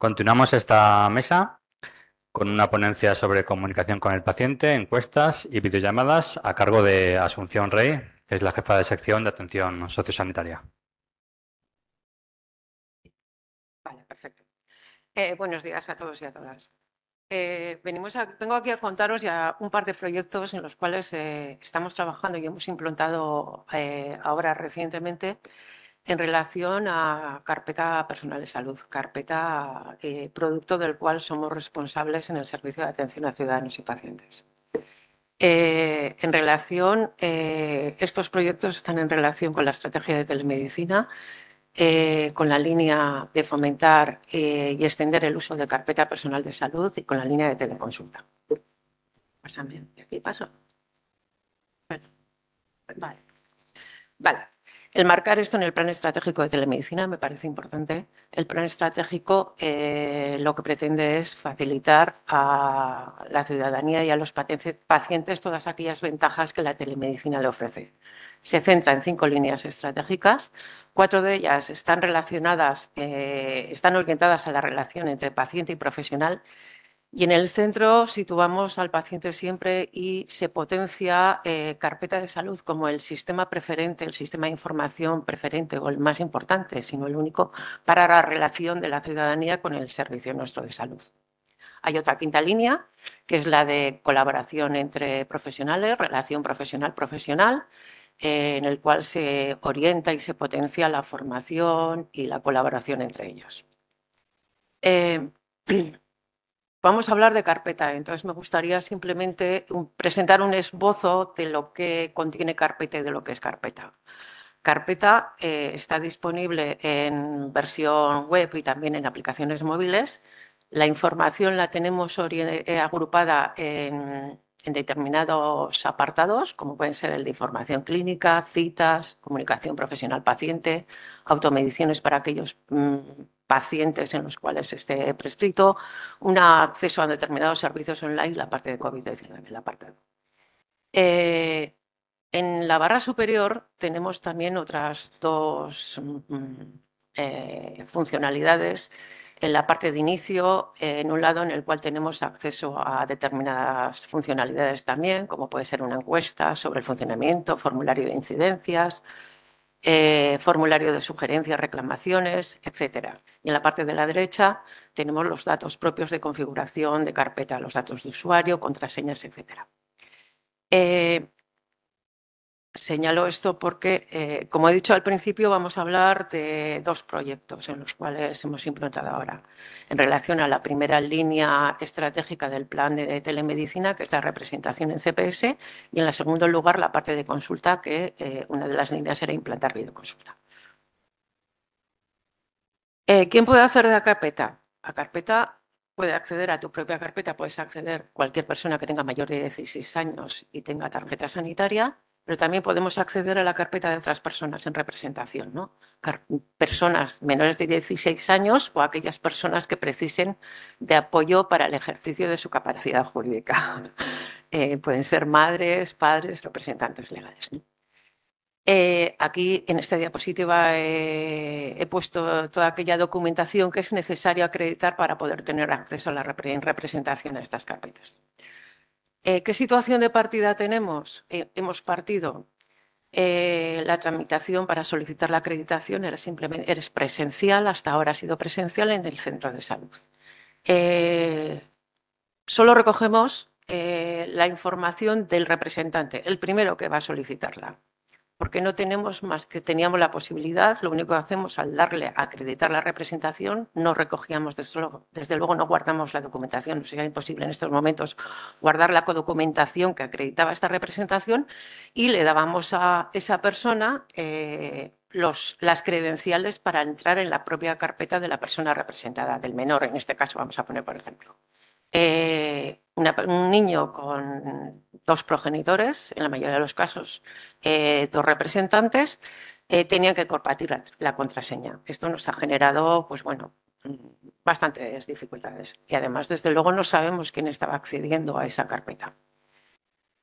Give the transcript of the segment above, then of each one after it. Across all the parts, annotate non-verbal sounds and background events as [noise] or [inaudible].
Continuamos esta mesa con una ponencia sobre comunicación con el paciente, encuestas y videollamadas a cargo de Asunción Rey, que es la jefa de sección de atención sociosanitaria. Vale, perfecto. Eh, buenos días a todos y a todas. Eh, venimos a, vengo aquí a contaros ya un par de proyectos en los cuales eh, estamos trabajando y hemos implantado ahora recientemente en relación a carpeta personal de salud, carpeta eh, producto del cual somos responsables en el servicio de atención a ciudadanos y pacientes. Eh, en relación, eh, estos proyectos están en relación con la estrategia de telemedicina, con la línea de fomentar y extender el uso de carpeta personal de salud y con la línea de teleconsulta. Pásame, aquí paso. Bueno, vale. Vale. El marcar esto en el plan estratégico de telemedicina me parece importante. El plan estratégico eh, lo que pretende es facilitar a la ciudadanía y a los pacientes todas aquellas ventajas que la telemedicina le ofrece. Se centra en cinco líneas estratégicas. Cuatro de ellas están relacionadas, eh, están orientadas a la relación entre paciente y profesional y en el centro situamos al paciente siempre y se potencia eh, carpeta de salud como el sistema preferente, el sistema de información preferente o el más importante, sino el único, para la relación de la ciudadanía con el servicio nuestro de salud. Hay otra quinta línea, que es la de colaboración entre profesionales, relación profesional-profesional, eh, en el cual se orienta y se potencia la formación y la colaboración entre ellos. Eh, [clears throat] Vamos a hablar de carpeta, entonces me gustaría simplemente um, presentar un esbozo de lo que contiene carpeta y de lo que es carpeta. Carpeta eh, está disponible en versión web y también en aplicaciones móviles. La información la tenemos eh, agrupada en, determinados apartados, como pueden ser el de información clínica, citas, comunicación profesional paciente, automediciones para aquellos mm, pacientes en los cuales esté prescrito, un acceso a determinados servicios online, la parte de COVID-19, la parte. Eh, en la barra superior tenemos también otras dos mm, mm, eh, funcionalidades. En la parte de inicio, eh, en un lado en el cual tenemos acceso a determinadas funcionalidades también, como puede ser una encuesta sobre el funcionamiento, formulario de incidencias, eh, formulario de sugerencias, reclamaciones, etcétera. Y en la parte de la derecha tenemos los datos propios de configuración de carpeta, los datos de usuario, contraseñas, etcétera. Eh, señalo esto porque, eh, como he dicho al principio, vamos a hablar de dos proyectos en los cuales hemos implantado ahora. En relación a la primera línea estratégica del plan de telemedicina, que es la representación en CPS, y en la segundo lugar, la parte de consulta, que eh, una de las líneas era implantar videoconsulta. Eh, ¿Quién puede hacer de la carpeta? A carpeta puede acceder a tu propia carpeta, puedes acceder cualquier persona que tenga mayor de 16 años y tenga tarjeta sanitaria pero también podemos acceder a la carpeta de otras personas en representación, ¿no? personas menores de 16 años o aquellas personas que precisen de apoyo para el ejercicio de su capacidad jurídica. [laughs] Eh, pueden ser madres, padres, representantes legales. Eh, aquí en esta diapositiva he puesto toda aquella documentación que es necesario acreditar para poder tener acceso a la representación a estas carpetas. Eh, ¿Qué situación de partida tenemos? Eh, hemos partido eh, la tramitación para solicitar la acreditación, era simplemente eres presencial, hasta ahora ha sido presencial en el centro de salud. solo recogemos la información del representante, el primero que va a solicitarla porque no tenemos más que teníamos la posibilidad, lo único que hacemos al darle a acreditar la representación, no recogíamos, desde luego, desde luego no guardamos la documentación, sería imposible en estos momentos guardar la codocumentación que acreditaba esta representación y le dábamos a esa persona eh, las credenciales para entrar en la propia carpeta de la persona representada, del menor en este caso vamos a poner por ejemplo. Eh, un niño con dos progenitores, en la mayoría de los casos, eh, dos representantes, eh, tenían que compartir la, contraseña. Esto nos ha generado, pues bueno, bastantes dificultades. Y además, desde luego, no sabemos quién estaba accediendo a esa carpeta.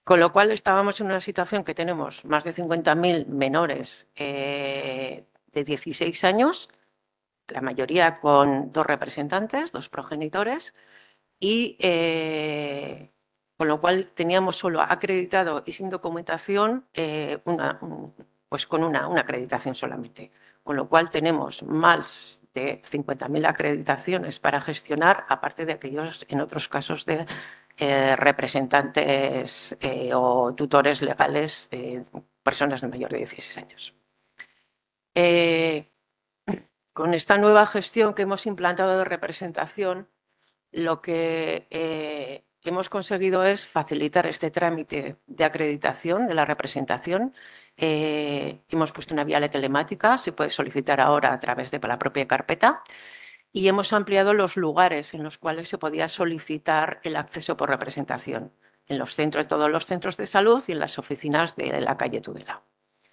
Con lo cual, estábamos en una situación que tenemos más de 50.000 menores eh, de 16 años, la mayoría con dos representantes, dos progenitores, y eh, con lo cual teníamos solo acreditado y sin documentación eh, una, pues con una, acreditación solamente. Con lo cual tenemos más de 50.000 acreditaciones para gestionar, aparte de aquellos, en otros casos, de eh, representantes o tutores legales, personas de mayor de 16 años. con esta nueva gestión que hemos implantado de representación, lo que eh, hemos conseguido es facilitar este trámite de acreditación de la representación. Eh, hemos puesto una vía telemática, se puede solicitar ahora a través de la propia carpeta. Y hemos ampliado los lugares en los cuales se podía solicitar el acceso por representación, en los centros, todos los centros de salud y en las oficinas de la calle Tudela.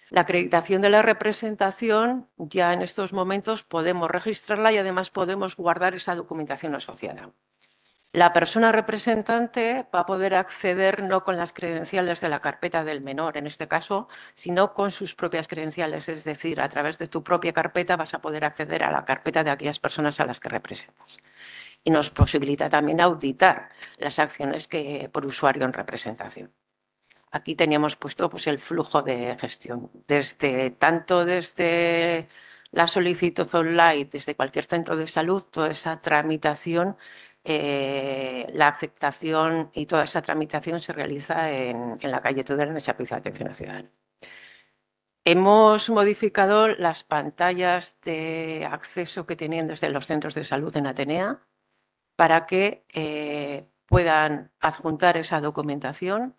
La acreditación de la representación ya en estos momentos podemos registrarla y además podemos guardar esa documentación asociada. La persona representante va a poder acceder no con las credenciales de la carpeta del menor, en este caso, sino con sus propias credenciales, es decir, a través de tu propia carpeta vas a poder acceder a la carpeta de aquellas personas a las que representas. Y nos posibilita también auditar las acciones que por usuario en representación. Aquí teníamos puesto pues, el flujo de gestión, desde tanto desde la solicitud online, desde cualquier centro de salud, toda esa tramitación eh, la aceptación y toda esa tramitación se realiza en, la calle Tudela, en el Servicio de Atención Nacional. Hemos modificado las pantallas de acceso que tenían desde los centros de salud en Atenea para que eh, puedan adjuntar esa documentación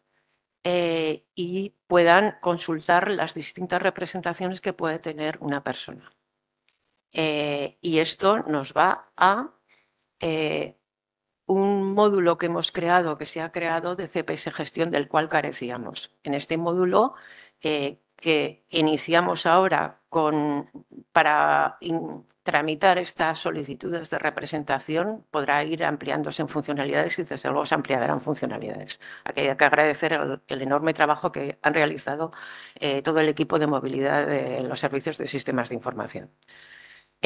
eh, y puedan consultar las distintas representaciones que puede tener una persona. y esto nos va a un módulo que hemos creado, que se ha creado de CPS Gestión, del cual carecíamos. En este módulo, eh, que iniciamos ahora con, para tramitar estas solicitudes de representación, podrá ir ampliándose en funcionalidades y desde luego se ampliarán funcionalidades. Aquí hay que agradecer el, enorme trabajo que han realizado eh, todo el equipo de movilidad de los servicios de sistemas de información.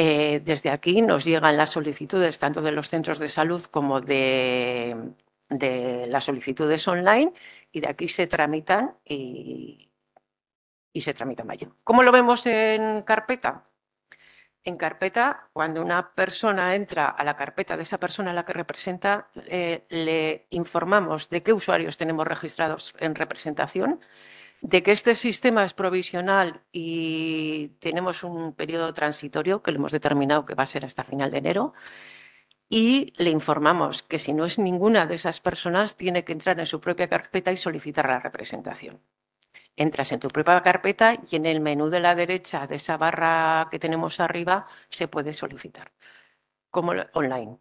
Eh, desde aquí nos llegan las solicitudes tanto de los centros de salud como de, las solicitudes online y de aquí se tramitan y, se tramitan mayor. ¿Cómo lo vemos en carpeta? En carpeta, cuando una persona entra a la carpeta de esa persona a la que representa, eh, le informamos de qué usuarios tenemos registrados en representación de que este sistema es provisional y tenemos un periodo transitorio que lo hemos determinado que va a ser hasta final de enero. Y le informamos que si no es ninguna de esas personas, tiene que entrar en su propia carpeta y solicitar la representación. Entras en tu propia carpeta y en el menú de la derecha de esa barra que tenemos arriba se puede solicitar, como online.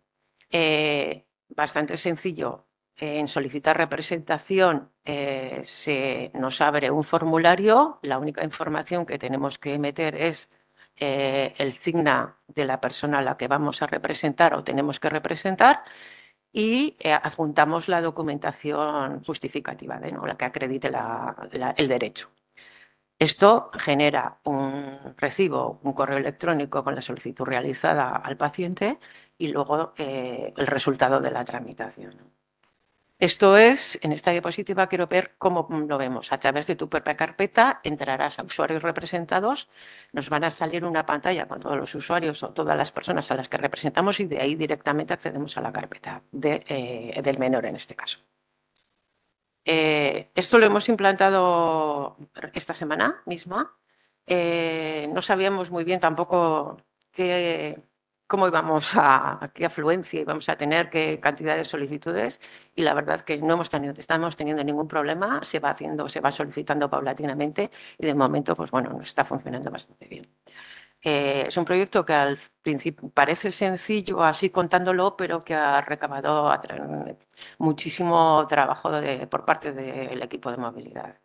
Eh, bastante sencillo en solicitar representación eh, se nos abre un formulario, la única información que tenemos que meter es eh, el signa de la persona a la que vamos a representar o tenemos que representar y eh, adjuntamos la documentación justificativa, de, la que acredite el derecho. Esto genera un recibo, un correo electrónico con la solicitud realizada al paciente y luego el resultado de la tramitación. Esto es, en esta diapositiva quiero ver cómo mm, lo vemos. A través de tu propia carpeta entrarás a usuarios representados, nos van a salir una pantalla con todos los usuarios o todas las personas a las que representamos y de ahí directamente accedemos a la carpeta eh, del menor en este caso. Eh, esto lo hemos implantado esta semana misma. Eh, no sabíamos muy bien tampoco qué cómo íbamos a, qué afluencia íbamos a tener, qué cantidad de solicitudes y la verdad que no hemos tenido, estamos teniendo ningún problema, se va haciendo, se va solicitando paulatinamente y de momento, pues bueno, nos está funcionando bastante bien. Eh, es un proyecto que al principio parece sencillo así contándolo, pero que ha recabado muchísimo trabajo por parte del equipo de movilidad.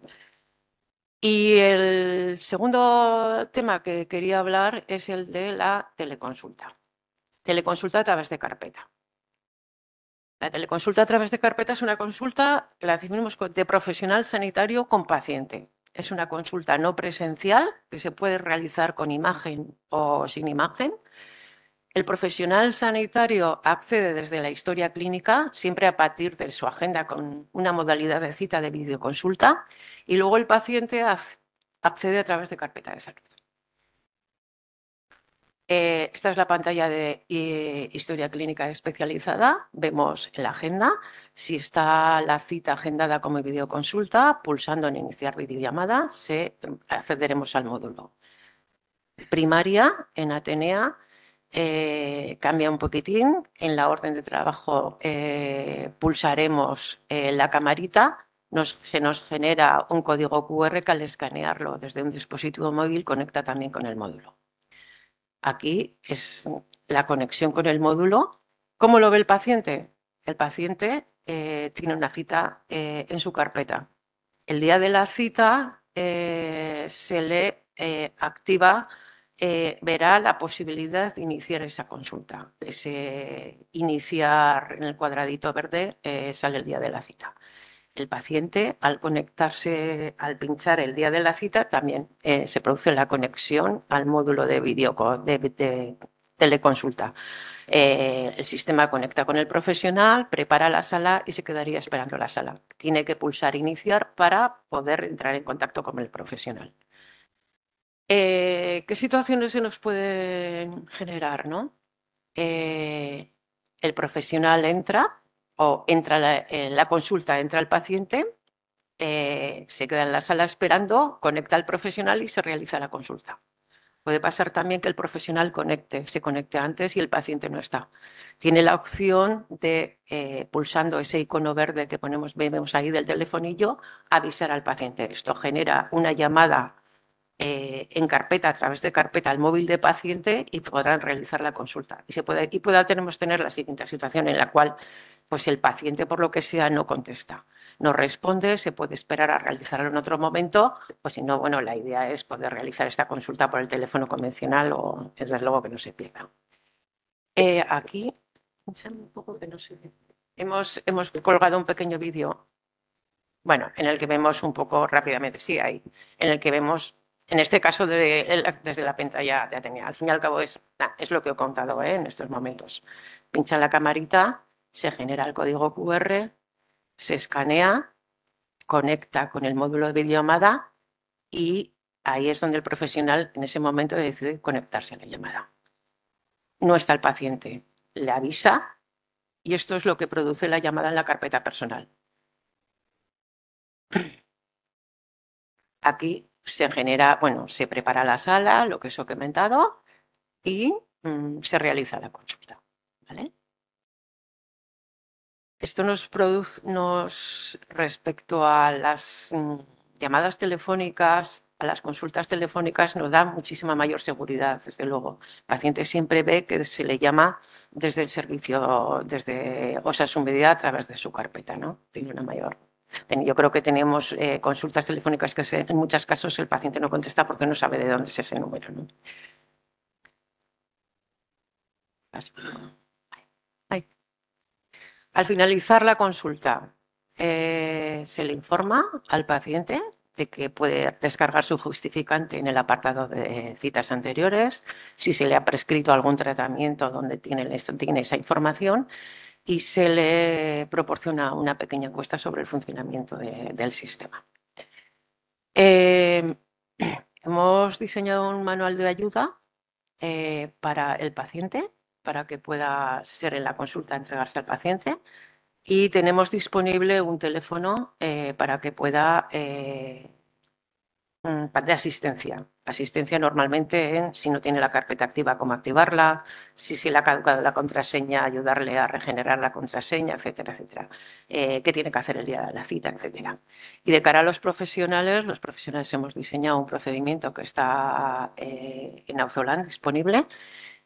Y el segundo tema que quería hablar es el de la teleconsulta teleconsulta a través de carpeta. La teleconsulta a través de carpeta es una consulta, que la definimos de profesional sanitario con paciente. Es una consulta no presencial que se puede realizar con imagen o sin imagen. El profesional sanitario accede desde la historia clínica, siempre a partir de su agenda con una modalidad de cita de videoconsulta, y luego el paciente accede a través de carpeta de salud. Eh, esta es la pantalla de eh, historia clínica especializada. Vemos la agenda si está la cita agendada como videoconsulta. Pulsando en iniciar videollamada, se, mm, accederemos al módulo. Primaria en Atenea eh, cambia un poquitín. En la orden de trabajo pulsaremos la camarita se nos genera un código QR que al escanearlo desde un dispositivo móvil conecta también con el módulo. Aquí es la conexión con el módulo. ¿Cómo lo ve el paciente? El paciente eh, tiene una cita eh, en su carpeta. El día de la cita eh, se le activa, verá la posibilidad de iniciar esa consulta. Ese iniciar en el cuadradito verde sale el día de la cita el paciente al conectarse, al pinchar el día de la cita, también eh, se produce la conexión al módulo de, video, de, teleconsulta. Eh, el sistema conecta con el profesional, prepara la sala y se quedaría esperando la sala. Tiene que pulsar iniciar para poder entrar en contacto con el profesional. Eh, ¿Qué situaciones se nos pueden generar? ¿no? el profesional entra, o entra eh, la, consulta, entra el paciente, eh, se queda en la sala esperando, conecta al profesional y se realiza la consulta. Puede pasar también que el profesional conecte, se conecte antes y el paciente no está. Tiene la opción de, eh, pulsando ese icono verde que ponemos, vemos ahí del telefonillo, avisar al paciente. Esto genera una llamada en carpeta, a través de carpeta, al móvil de paciente y podrán realizar la consulta. Y, se puede, tener la siguiente situación en la cual pues el paciente por lo que sea no contesta, no responde, se puede esperar a realizarlo en otro momento, pues si no, bueno, la idea es poder realizar esta consulta por el teléfono convencional o desde luego que no se pierda. Eh, aquí, un poco que no se hemos, hemos colgado un pequeño vídeo, bueno, en el que vemos un poco rápidamente, sí, hay, en el que vemos en este caso desde la pantalla de tenía, Al fin y al cabo es, ah, es lo que he contado ¿eh? en estos momentos. Pinchan la camarita se genera el código QR, se escanea, conecta con el módulo de videollamada y ahí es donde el profesional en ese momento decide conectarse a la llamada. No está el paciente, le avisa y esto es lo que produce la llamada en la carpeta personal. Aquí se genera, bueno, se prepara la sala, lo que os he comentado, y mm, se realiza la consulta. ¿vale? Esto nos produce, respecto a las mm, llamadas telefónicas, a las consultas telefónicas, nos da muchísima mayor seguridad, desde luego. El paciente siempre ve que se le llama desde el servicio, desde o sea, su medida a través de su carpeta, ¿no? Tiene una mayor. Yo creo que tenemos eh, consultas telefónicas que en muchos casos el paciente no contesta porque no sabe de dónde es ese número. ¿no? Al finalizar la consulta, eh, se le informa al paciente de que puede descargar su justificante en el apartado de citas anteriores, si se le ha prescrito algún tratamiento donde tiene, esa información y se le proporciona una pequeña encuesta sobre el funcionamiento del sistema. Em, [clears throat] hemos diseñado un manual de ayuda eh, para el paciente para que pueda ser en la consulta entregarse al paciente. Y tenemos disponible un teléfono eh, para que pueda eh, mm, de asistencia. Asistencia normalmente si no tiene la carpeta activa, cómo activarla, si se le ha caducado la contraseña, ayudarle a regenerar la contraseña, etcétera, etcétera. Eh, ¿Qué tiene que hacer el día de la cita, etcétera? Y de cara a los profesionales, los profesionales hemos diseñado un procedimiento que está eh, en Auzolan disponible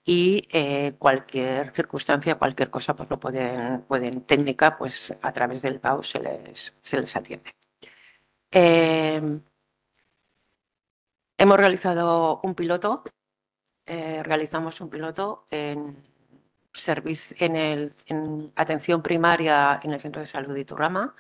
y eh, cualquier circunstancia, cualquier cosa, pues lo pueden, pueden técnica, pues a través del PAU se les, se les atiende. Eh, hemos realizado un piloto, eh, realizamos un piloto en, en, atención primaria en el Centro de Salud de Iturrama,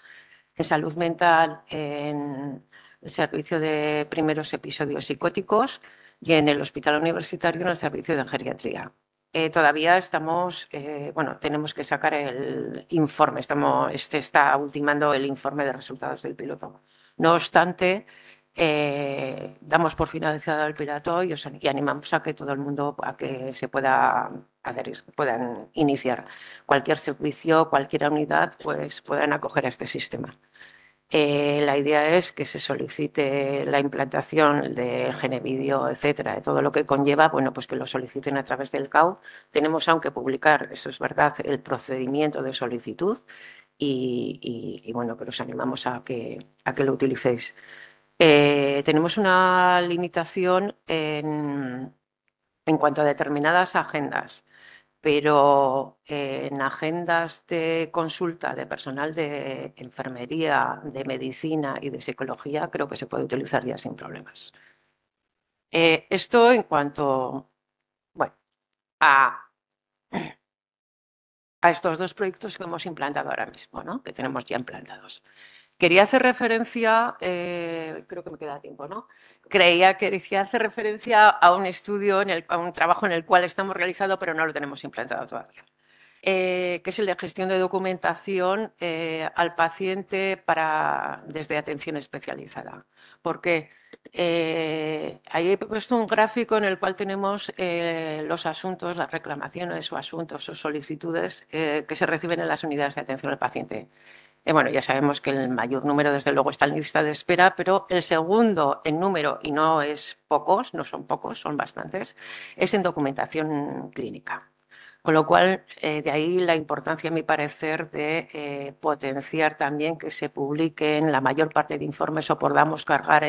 en salud mental, en el servicio de primeros episodios psicóticos, y en el Hospital Universitario en el servicio de geriatría. Eh, todavía estamos, eh, bueno, tenemos que sacar el informe, estamos, este está ultimando el informe de resultados del piloto. No obstante, eh, damos por finalizado el piloto y, os, animamos a que todo el mundo a que se pueda adherir, puedan iniciar cualquier servicio, cualquier unidad, pues puedan acoger a este sistema. Eh, la idea es que se solicite la implantación de GeneVideo, etcétera, de todo lo que conlleva, bueno, pues que lo soliciten a través del CAU. Tenemos aunque publicar, eso es verdad, el procedimiento de solicitud y, bueno, pero os animamos a que, a que lo utilicéis. Eh, tenemos una limitación en cuanto a determinadas agendas pero eh, en agendas de consulta de personal de enfermería, de medicina y de psicología creo que se puede utilizar ya sin problemas. Eh, esto en cuanto a, estos dos proyectos que hemos implantado ahora mismo, que tenemos ya implantados. Quería hacer referencia, eh, creo que me queda tiempo, ¿no? Creía que decía hacer referencia a un estudio, a un trabajo en el cual estamos realizando, pero no lo tenemos implantado todavía, eh, que es el de gestión de documentación eh, al paciente para, desde atención especializada. Porque ahí he puesto un gráfico en el cual tenemos los asuntos, las reclamaciones o asuntos o solicitudes que se reciben en las unidades de atención al paciente. Eh, bueno, ya sabemos que el mayor número, desde luego, está en lista de espera, pero el segundo en número, y no es pocos, no son pocos, son bastantes, es en documentación clínica. Con lo cual, eh, de ahí la importancia, a mi parecer, de eh, potenciar también que se publiquen la mayor parte de informes o podamos cargar,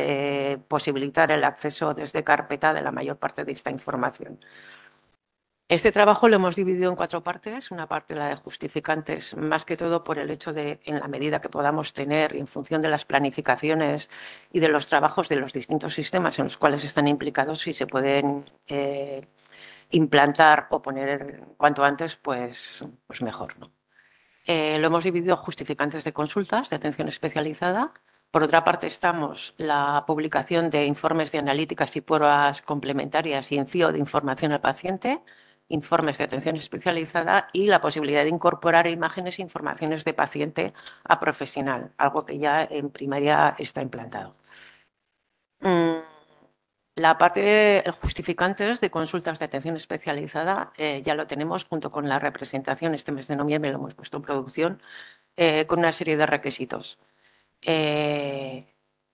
posibilitar el acceso desde carpeta de la mayor parte de esta información. Este trabajo lo hemos dividido en cuatro partes. Una parte, la de justificantes, más que todo por el hecho de, en la medida que podamos tener, en función de las planificaciones y de los trabajos de los distintos sistemas en los cuales están implicados, si se pueden eh, implantar o poner cuanto antes, pues, pues mejor. Eh, lo hemos dividido en justificantes de consultas, de atención especializada. Por otra parte, estamos la publicación de informes de analíticas y pruebas complementarias y envío de información al paciente informes de atención especializada y la posibilidad de incorporar imágenes e informaciones de paciente a profesional, algo que ya en primaria está implantado. Mm, la parte de justificantes de consultas de atención especializada eh, ya lo tenemos junto con la representación, este mes de noviembre lo hemos puesto en producción, eh, con una serie de requisitos. Eh,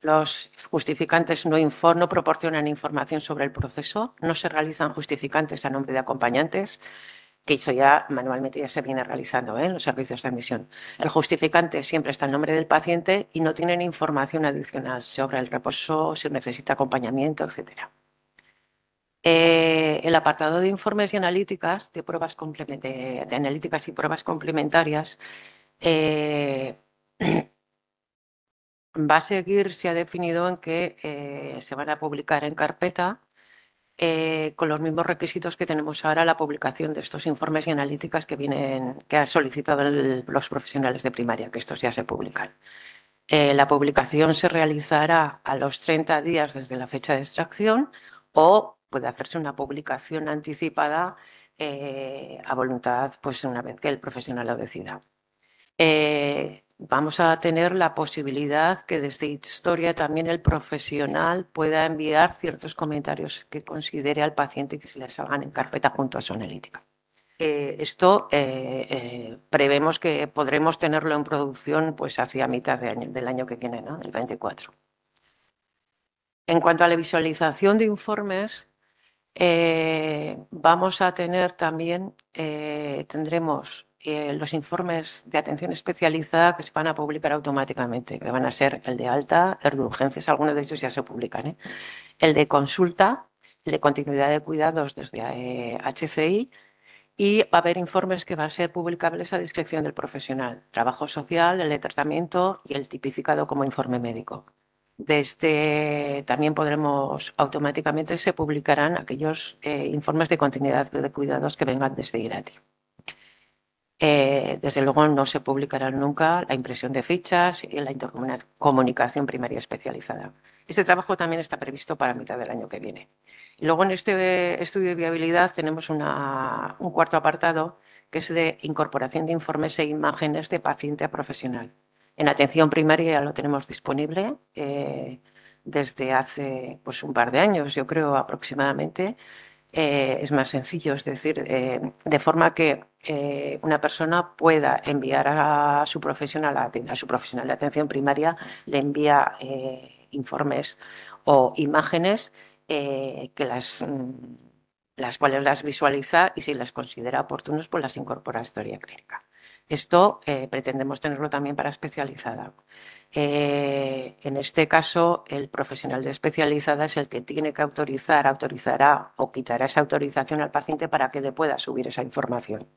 los justificantes no, proporcionan información sobre el proceso, no se realizan justificantes a nombre de acompañantes, que eso ya manualmente ya se viene realizando ¿eh? en los servicios de admisión. El justificante siempre está en nombre del paciente y no tienen información adicional sobre el reposo, si necesita acompañamiento, etcétera. Eh, el apartado de informes y analíticas de pruebas analíticas y pruebas complementarias eh, [clears throat] va a seguir, se ha definido en que eh, se van a publicar en carpeta eh, con los mismos requisitos que tenemos ahora la publicación de estos informes y analíticas que vienen, que han solicitado los profesionales de primaria, que estos ya se publican. Eh, la publicación se realizará a los 30 días desde la fecha de extracción o puede hacerse una publicación anticipada a voluntad, pues una vez que el profesional lo decida vamos a tener la posibilidad que desde historia también el profesional pueda enviar ciertos comentarios que considere al paciente que se les hagan en carpeta junto a su analítica. Eh, esto eh, eh, prevemos que podremos tenerlo en producción pues hacia mitad del año que viene, el 24. En cuanto a la visualización de informes, vamos a tener también, tendremos eh, los informes de atención especializada que se van a publicar automáticamente, que van a ser el de alta, el de urgencias, algunos de ellos ya se publican, ¿eh? el de consulta, el de continuidad de cuidados desde HCI eh, y va a haber informes que van a ser publicables a discreción del profesional, trabajo social, el de tratamiento y el tipificado como informe médico. Desde este, también podremos automáticamente se publicarán aquellos informes de continuidad de cuidados que vengan desde IRATI. Eh, desde luego no se publicará nunca la impresión de fichas y la comunicación primaria especializada. Este trabajo también está previsto para mitad del año que viene. Y luego en este estudio de viabilidad tenemos un cuarto apartado que es de incorporación de informes e imágenes de paciente a profesional. En atención primaria ya lo tenemos disponible eh, desde hace pues, un par de años, yo creo aproximadamente, eh, es más sencillo, es decir, eh, de forma que eh, una persona pueda enviar a su profesional, su profesional de atención primaria, le envía informes o imágenes que las, mm, las cuales las visualiza y si las considera oportunas, pues las incorpora a historia clínica. Esto pretendemos tenerlo también para especializada. En este caso, el profesional de especializada es el que tiene que autorizar, autorizará o quitará esa autorización al paciente para que le pueda subir esa información.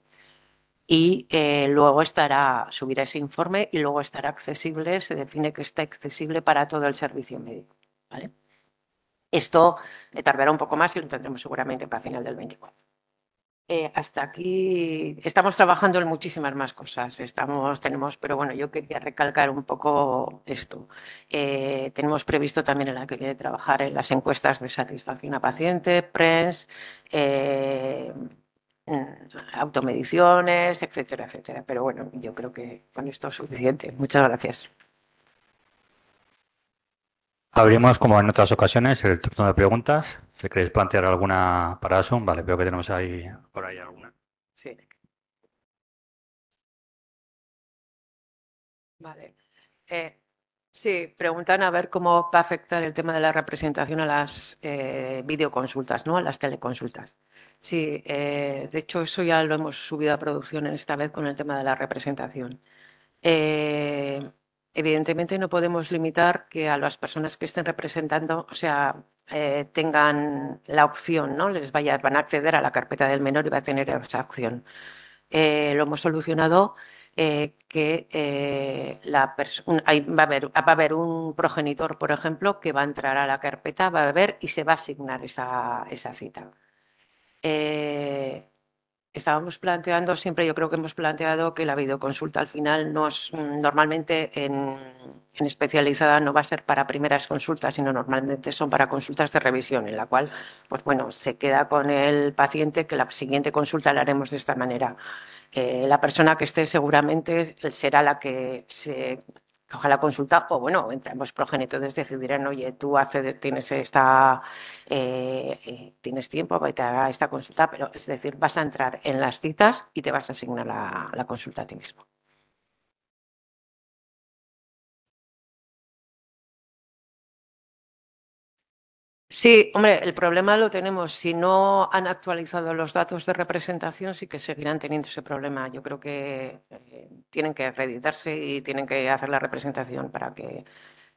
Y eh, luego estará, subirá ese informe y luego estará accesible, se define que está accesible para todo el servicio médico. ¿vale? Esto eh, tardará un poco más y lo tendremos seguramente para final del 24. Eh, hasta aquí estamos trabajando en muchísimas más cosas. Estamos, tenemos, pero bueno, yo quería recalcar un poco esto. Eh, tenemos previsto también en la que trabajar en las encuestas de satisfacción a paciente, PRENS, eh, mm, automediciones, etcétera, etcétera. Pero bueno, yo creo que con esto es suficiente. Muchas gracias. Abrimos, como en otras ocasiones, el turno de preguntas. Si queréis plantear alguna para Asun, vale, veo que tenemos ahí por ahí alguna. Sí. Vale. Eh, sí, preguntan a ver cómo va a afectar el tema de la representación a las eh, videoconsultas, ¿no? A las teleconsultas. Sí, eh, de hecho eso ya lo hemos subido a producción en esta vez con el tema de la representación evidentemente no podemos limitar que a las personas que estén representando, o sea, eh, tengan la opción, ¿no? Les vaya, van a acceder a la carpeta del menor y va a tener esa opción. Eh, lo hemos solucionado eh, que va, a haber, un progenitor, por ejemplo, que va a entrar a la carpeta, va a ver y se va a asignar esa, cita estábamos planteando, siempre yo creo que hemos planteado que la videoconsulta al final no es mm, normalmente en, especializada no va a ser para primeras consultas, sino normalmente son para consultas de revisión, en la cual, pues bueno, se queda con el paciente que la siguiente consulta la haremos de esta manera. Eh, la persona que esté seguramente será la que se ojalá consulta, o pues bueno, entramos progenitores decidirán, oye, tú haces, tienes esta, eh, eh, tienes tiempo para te esta consulta, pero es decir, vas a entrar en las citas y te vas a asignar la consulta a ti mismo. Sí, hombre, el problema lo tenemos. Si no han actualizado los datos de representación, sí que seguirán teniendo ese problema. Yo creo que eh, tienen que acreditarse y tienen que hacer la representación para que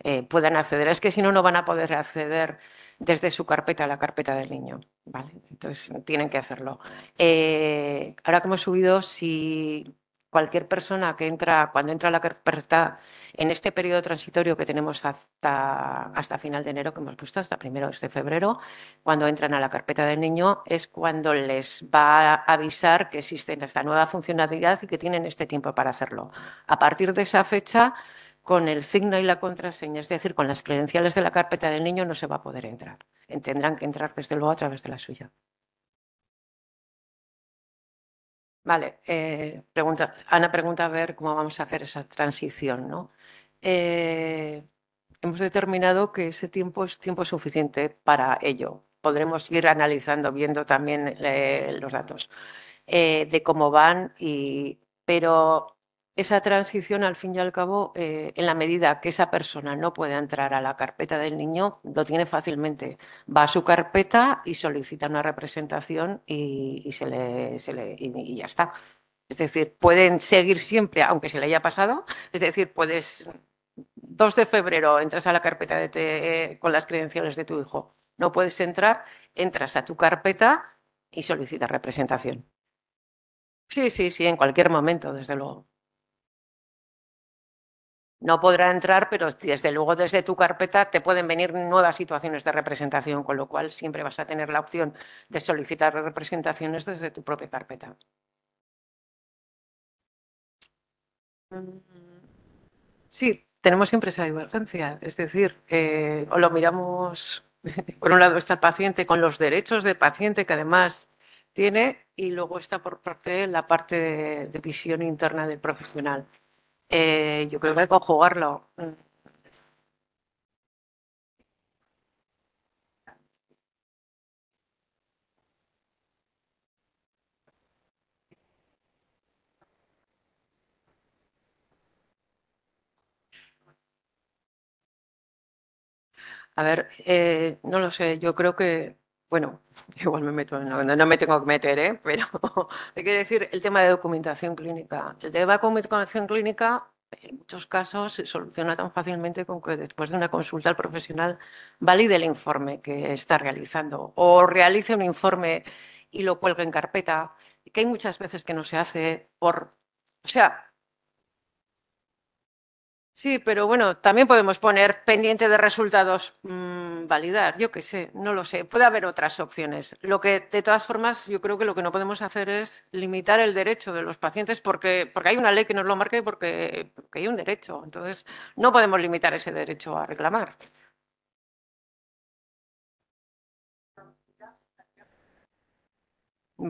eh, puedan acceder. Es que si no, no van a poder acceder desde su carpeta a la carpeta del niño. ¿vale? Entonces, tienen que hacerlo. Eh, ahora que hemos subido, si cualquier persona que entra, cuando entra a la carpeta, en este periodo transitorio que tenemos hasta, hasta final de enero, que hemos puesto hasta primero de febrero, cuando entran a la carpeta del niño, es cuando les va a avisar que existen esta nueva funcionalidad y que tienen este tiempo para hacerlo. A partir de esa fecha, con el signo y la contraseña, es decir, con las credenciales de la carpeta del niño, no se va a poder entrar. Tendrán que entrar, desde luego, a través de la suya. Vale, eh, Ana pregunta a ver cómo vamos a hacer esa transición, ¿no? Eh, hemos determinado que ese tiempo es tiempo suficiente para ello. Podremos ir analizando, viendo también eh, los datos de cómo van, y, pero esa transición, al fin y al cabo, eh, en la medida que esa persona no puede entrar a la carpeta del niño, lo tiene fácilmente. Va a su carpeta y solicita una representación y, se le, le ya está. Es decir, pueden seguir siempre, aunque se le haya pasado, es decir, puedes 2 de febrero entras a la carpeta de con las credenciales de tu hijo. No puedes entrar, entras a tu carpeta y solicitas representación. Sí, sí, sí, en cualquier momento, desde luego no podrá entrar, pero desde luego desde tu carpeta te pueden venir nuevas situaciones de representación, con lo cual siempre vas a tener la opción de solicitar representaciones desde tu propia carpeta. Sí, tenemos siempre esa divergencia, es decir, o lo miramos, [laughs] por un lado está el paciente con los derechos del paciente que además tiene y luego está por parte la parte de visión interna del profesional. Eh, yo creo que hay que conjugarlo. A ver, eh, no lo sé, yo creo que bueno, [laughs] igual me meto en la no, me tengo que meter, ¿eh? pero [laughs] hay que decir el tema de documentación clínica. El tema de documentación clínica en muchos casos se soluciona tan fácilmente como que después de una consulta al profesional valide el informe que está realizando o realice un informe y lo cuelgue en carpeta, que hay muchas veces que no se hace por... O sea, Sí, pero bueno, también podemos poner pendiente de resultados, mm, validar, yo qué sé, no lo sé. Puede haber otras opciones. Lo que, de todas formas, yo creo que lo que no podemos hacer es limitar el derecho de los pacientes porque, porque hay una ley que nos lo marque porque, hay un derecho. Entonces, no podemos limitar ese derecho a reclamar.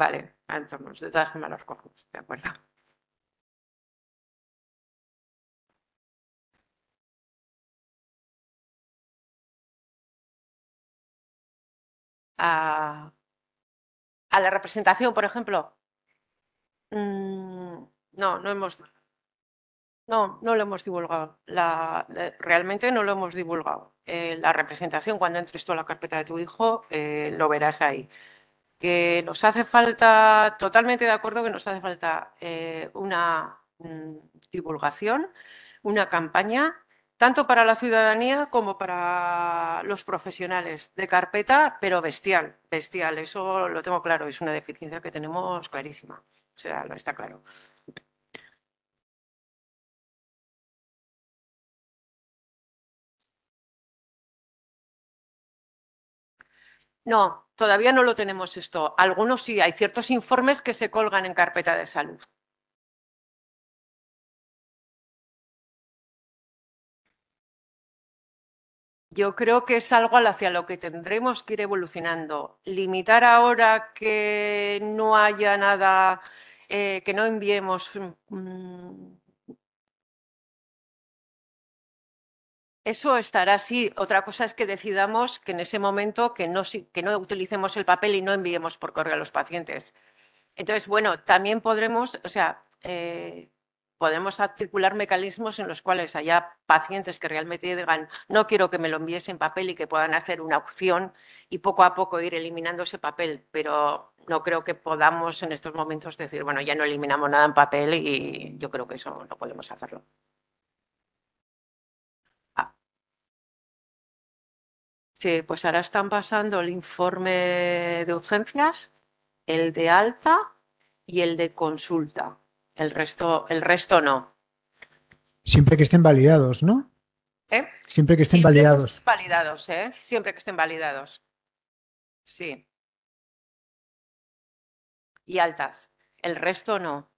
Vale, ah, entonces, de todas formas los cogemos, de acuerdo. a, a la representación, por ejemplo. Mm, no, no hemos. No, no lo hemos divulgado. La, eh, realmente no lo hemos divulgado. Eh, la representación, cuando entres tú a la carpeta de tu hijo, eh, lo verás ahí. Que nos hace falta, totalmente de acuerdo, que nos hace falta una mm, divulgación, una campaña tanto para la ciudadanía como para los profesionales de carpeta, pero bestial, bestial. Eso lo tengo claro, es una deficiencia que tenemos clarísima. O sea, lo está claro. No, todavía no lo tenemos esto. Algunos sí, hay ciertos informes que se colgan en carpeta de salud. Yo creo que es algo hacia lo que tendremos que ir evolucionando. Limitar ahora que no haya nada, eh, que no enviemos mm, Eso estará así. Otra cosa es que decidamos que en ese momento que no, utilicemos el papel y no enviemos por correo a los pacientes. Entonces, bueno, también podremos, o sea, eh, podemos articular mecanismos en los cuales haya pacientes que realmente digan, no quiero que me lo envíes en papel y que puedan hacer una opción y poco a poco ir eliminando ese papel, pero no creo que podamos en estos momentos decir, bueno, ya no eliminamos nada en papel y yo creo que eso no podemos hacerlo. Ah. Sí, pues ahora están pasando el informe de urgencias, el de alta y el de consulta. El resto, el resto no. Siempre que estén validados, ¿no? ¿Eh? Siempre que estén validados. validados, ¿eh? Siempre que estén validados. Sí. Y altas. El resto no.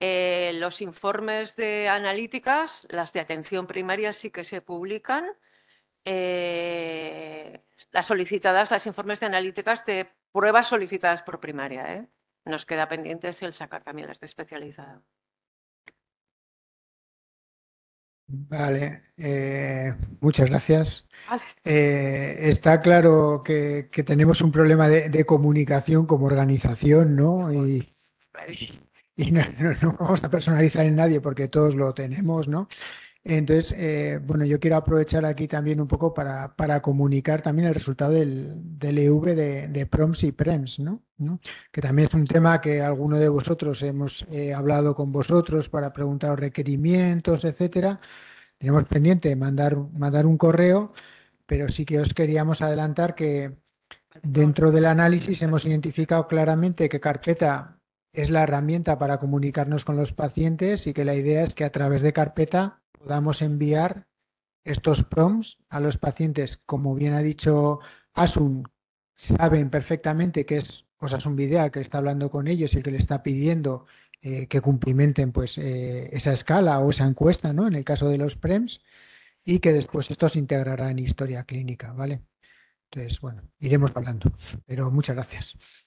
Eh, los informes de analíticas, las de atención primaria sí que se publican. Eh, las solicitadas, las informes de analíticas de pruebas solicitadas por primaria. ¿eh? Nos queda pendiente si el sacar también las de especializada. Vale, eh, muchas gracias. Eh, está claro que, tenemos un problema de, comunicación como organización, ¿no? Y, no, no, vamos a personalizar en nadie porque todos lo tenemos, ¿no? Entonces, eh, bueno, yo quiero aprovechar aquí también un poco para, para comunicar también el resultado del, EV e de, PROMS y PREMS, ¿no? Que también es un tema que alguno de vosotros hemos eh, hablado con vosotros para preguntaros requerimientos, etcétera. Tenemos pendiente mandar, mandar un correo, pero sí que os queríamos adelantar que dentro del análisis hemos identificado claramente que carpeta es la herramienta para comunicarnos con los pacientes y que la idea es que a través de carpeta podamos enviar estos prompts a los pacientes. Como bien ha dicho Asun, saben perfectamente que es un Videa que está hablando con ellos y el que le está pidiendo eh, que cumplimenten pues, eh, esa escala o esa encuesta, ¿no? En el caso de los PREMS, y que después esto se integrará en historia clínica, ¿vale? Entonces, bueno, iremos hablando. Pero muchas gracias.